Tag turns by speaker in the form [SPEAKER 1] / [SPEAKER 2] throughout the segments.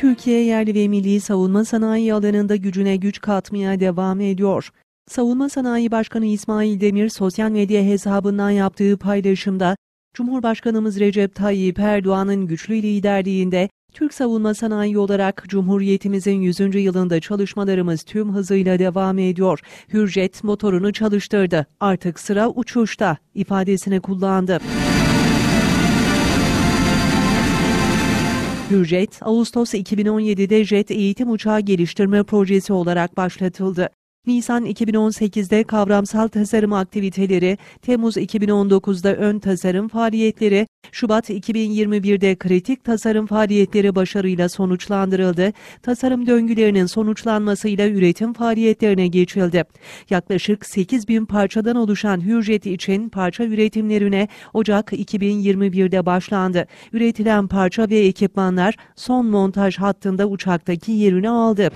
[SPEAKER 1] Türkiye yerli ve milli savunma sanayi alanında gücüne güç katmaya devam ediyor. Savunma Sanayi Başkanı İsmail Demir sosyal medya hesabından yaptığı paylaşımda Cumhurbaşkanımız Recep Tayyip Erdoğan'ın güçlü liderliğinde Türk savunma sanayi olarak Cumhuriyetimizin 100. yılında çalışmalarımız tüm hızıyla devam ediyor. Hürjet motorunu çalıştırdı. Artık sıra uçuşta ifadesini kullandı. TÜJET, Ağustos 2017'de JET Eğitim Uçağı Geliştirme Projesi olarak başlatıldı. Nisan 2018'de kavramsal tasarım aktiviteleri, Temmuz 2019'da ön tasarım faaliyetleri, Şubat 2021'de kritik tasarım faaliyetleri başarıyla sonuçlandırıldı. Tasarım döngülerinin sonuçlanmasıyla üretim faaliyetlerine geçildi. Yaklaşık 8 bin parçadan oluşan hürjet için parça üretimlerine Ocak 2021'de başlandı. Üretilen parça ve ekipmanlar son montaj hattında uçaktaki yerini aldı.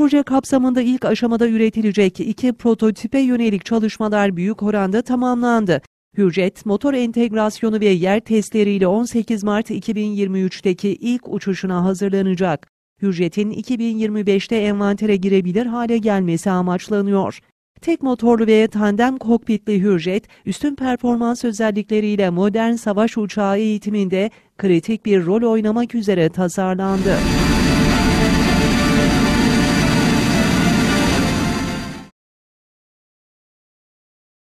[SPEAKER 1] proje kapsamında ilk aşamada üretilecek iki prototipe yönelik çalışmalar büyük oranda tamamlandı. Hürjet, motor entegrasyonu ve yer testleriyle 18 Mart 2023'teki ilk uçuşuna hazırlanacak. Hürjet'in 2025'te envantere girebilir hale gelmesi amaçlanıyor. Tek motorlu ve tandem kokpitli Hürjet, üstün performans özellikleriyle modern savaş uçağı eğitiminde kritik bir rol oynamak üzere tasarlandı.